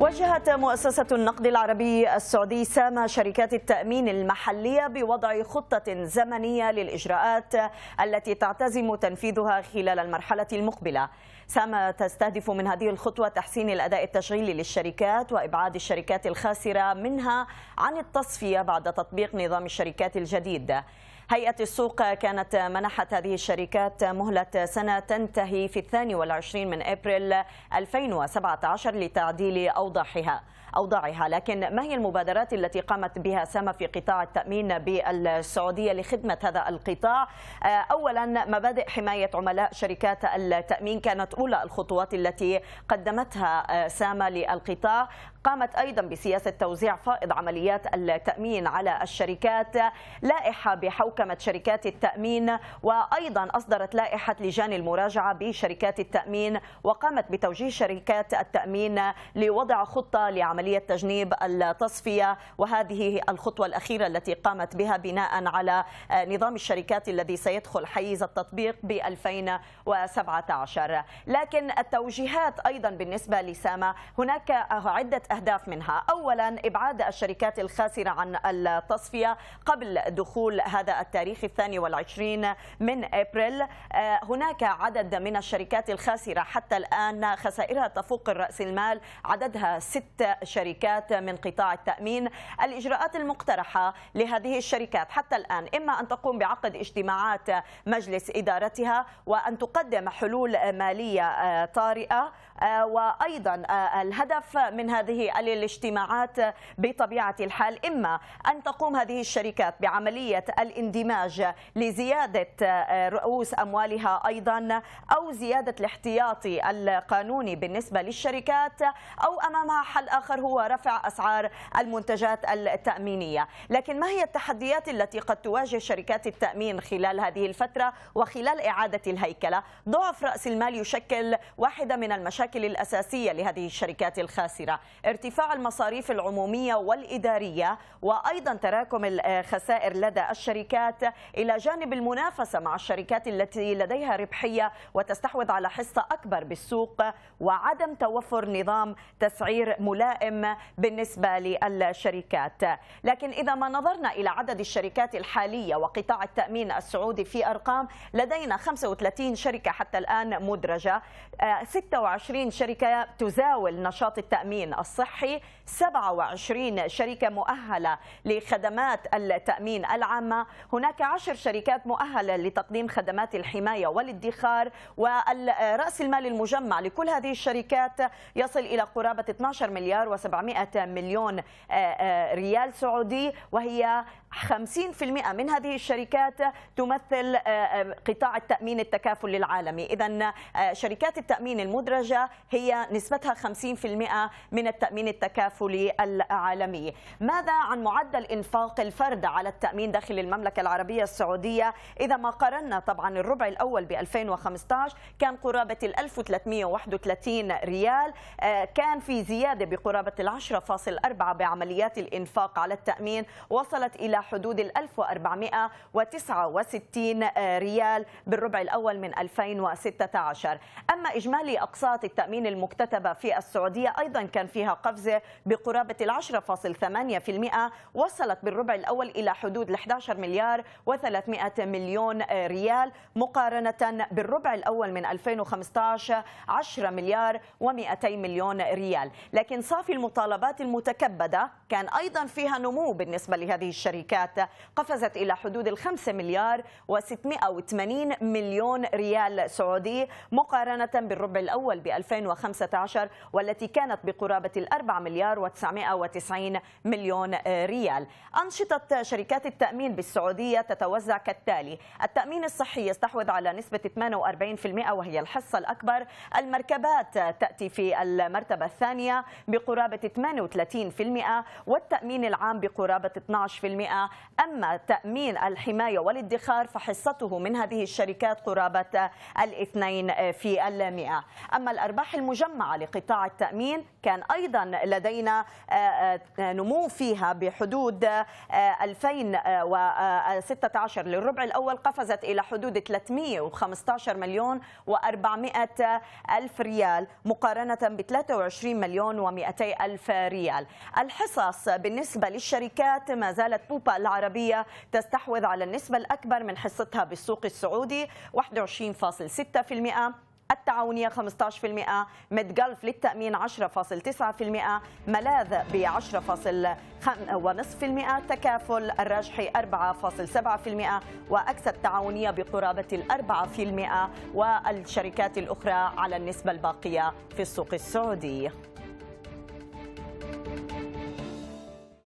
وجهت مؤسسة النقد العربي السعودي سام شركات التأمين المحلية بوضع خطة زمنية للإجراءات التي تعتزم تنفيذها خلال المرحلة المقبلة سام تستهدف من هذه الخطوة تحسين الأداء التشغيلي للشركات وإبعاد الشركات الخاسرة منها عن التصفية بعد تطبيق نظام الشركات الجديد هيئة السوق كانت منحت هذه الشركات مهلة سنة تنتهي في الثاني والعشرين من أبريل 2017 لتعديل أوضاعها أوضاعها لكن ما هي المبادرات التي قامت بها سما في قطاع التأمين بالسعودية لخدمة هذا القطاع آه، أولا مبادئ حماية عملاء شركات التأمين كانت أولى الخطوات التي قدمتها سامة للقطاع قامت أيضا بسياسة توزيع فائض عمليات التأمين على الشركات لائحة بحوكمة شركات التأمين وأيضا أصدرت لائحة لجان المراجعة بشركات التأمين وقامت بتوجيه شركات التأمين لوضع خطة لعملية تجنيب التصفية وهذه الخطوة الأخيرة التي قامت بها بناء على نظام الشركات الذي سيدخل حيز التطبيق ب 2017 لكن التوجيهات أيضا بالنسبة لسامة هناك عدة أهداف منها أولا إبعاد الشركات الخاسرة عن التصفية قبل دخول هذا التاريخ الثاني والعشرين من أبريل آه، هناك عدد من الشركات الخاسرة حتى الآن خسائرها تفوق الرأس المال عددها ست شركات من قطاع التأمين الإجراءات المقترحة لهذه الشركات حتى الآن إما أن تقوم بعقد اجتماعات مجلس إدارتها وأن تقدم حلول مالية آه، طارئة آه، وأيضا آه، الهدف من هذه الاجتماعات بطبيعة الحال إما أن تقوم هذه الشركات بعملية الاندماج لزيادة آه، رؤوس أموالها أيضا أو زيادة الاحتياطي القانوني بالنسبة للشركات أو أمامها حل آخر هو رفع أسعار المنتجات التأمينية لكن ما هي التحديات التي قد تواجه شركات التأمين خلال هذه الفترة وخلال إعادة الهيكلة ضعف رأس المال يشكل واحدة من المشاكل المشاكل الأساسية لهذه الشركات الخاسرة ارتفاع المصاريف العمومية والإدارية وأيضا تراكم الخسائر لدى الشركات إلى جانب المنافسة مع الشركات التي لديها ربحية وتستحوذ على حصة أكبر بالسوق وعدم توفر نظام تسعير ملائم بالنسبة للشركات لكن إذا ما نظرنا إلى عدد الشركات الحالية وقطاع التأمين السعودي في أرقام لدينا 35 شركة حتى الآن مدرجة 26 آه، 27 شركة تزاول نشاط التأمين الصحي 27 شركة مؤهلة لخدمات التأمين العامة هناك 10 شركات مؤهلة لتقديم خدمات الحماية والادخار والرأس المال المجمع لكل هذه الشركات يصل إلى قرابة 12 مليار و700 مليون آه، آه، ريال سعودي وهي 50% من هذه الشركات تمثل آه، آه، قطاع التأمين التكافل العالمي إذا آه، شركات التأمين المدرجة هي نسبتها 50% من التأمين التكافلي العالمي ماذا عن معدل إنفاق الفرد على التأمين داخل المملكة العربية السعودية إذا ما قارنا طبعا الربع الأول ب 2015 كان قرابة ال 1331 ريال كان في زيادة بقرابة ال 10.4 بعمليات الإنفاق على التأمين وصلت إلى حدود ال 1469 آه، ريال بالربع الأول من 2016 أما إجمالي أقساط التأمين المكتتبة في السعودية أيضا كان فيها قفزة بقرابة ال 10.8% وصلت بالربع الأول إلى حدود ال 11 مليار و300 مليون آه، ريال مقارنة بالربع الأول من 2015 10 مليار و200 مليون ريال لكن صافي المطالبات المتكبدة كان أيضا فيها نمو بالنسبة لهذه الشركة الشركات قفزت إلى حدود الخمسة مليار و680 مليون ريال سعودي مقارنة بالربع الأول ب 2015 والتي كانت بقرابة الأربع مليار و990 مليون ريال أنشطة شركات التأمين بالسعودية تتوزع كالتالي التأمين الصحي يستحوذ على نسبة 48% وهي الحصة الأكبر المركبات تأتي في المرتبة الثانية بقرابة 38% والتأمين العام بقرابة 12% أما تأمين الحماية والادخار فحصته من هذه الشركات قرابة الاثنين في المئة أما الأرباح المجمعة لقطاع التأمين كان أيضا لدينا آه، آه، نمو فيها بحدود 2016 آه، للربع الأول قفزت إلى حدود 315 مليون و400 ألف ريال مقارنة ب 23 مليون و200 ألف ريال الحصص بالنسبة للشركات ما زالت بوبا العربية تستحوذ على النسبة الأكبر من حصتها بالسوق السعودي 21.6% التعاونية 15% ميد للتأمين 10.9% ملاذ ب 10.5% تكافل الراجحي 4.7% وأكسى التعاونية بقرابة الأربعة في المئة والشركات الأخرى على النسبة الباقية في السوق السعودي